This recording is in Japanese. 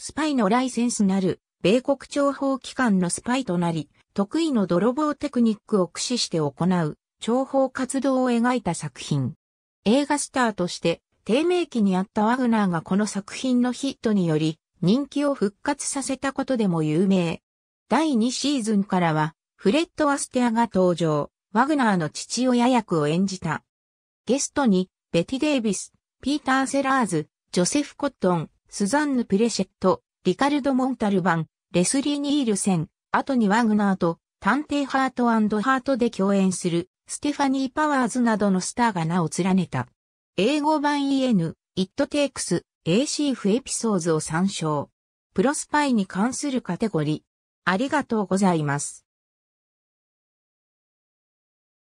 スパイのライセンスなる、米国諜報機関のスパイとなり、得意の泥棒テクニックを駆使して行う、諜報活動を描いた作品。映画スターとして、低迷期にあったワグナーがこの作品のヒットにより、人気を復活させたことでも有名。第2シーズンからは、フレッド・アステアが登場、ワグナーの父親役を演じた。ゲストに、ベティ・デイビス、ピーター・セラーズ、ジョセフ・コットン、スザンヌ・プレシェット、リカルド・モンタルバン、レスリー・ニールセン、あとにワグナーと、探偵ハートハートで共演する、ステファニー・パワーズなどのスターが名を連ねた。英語版 EN、It Takes、AC f エピソーズを参照。プロスパイに関するカテゴリー。ありがとうございます。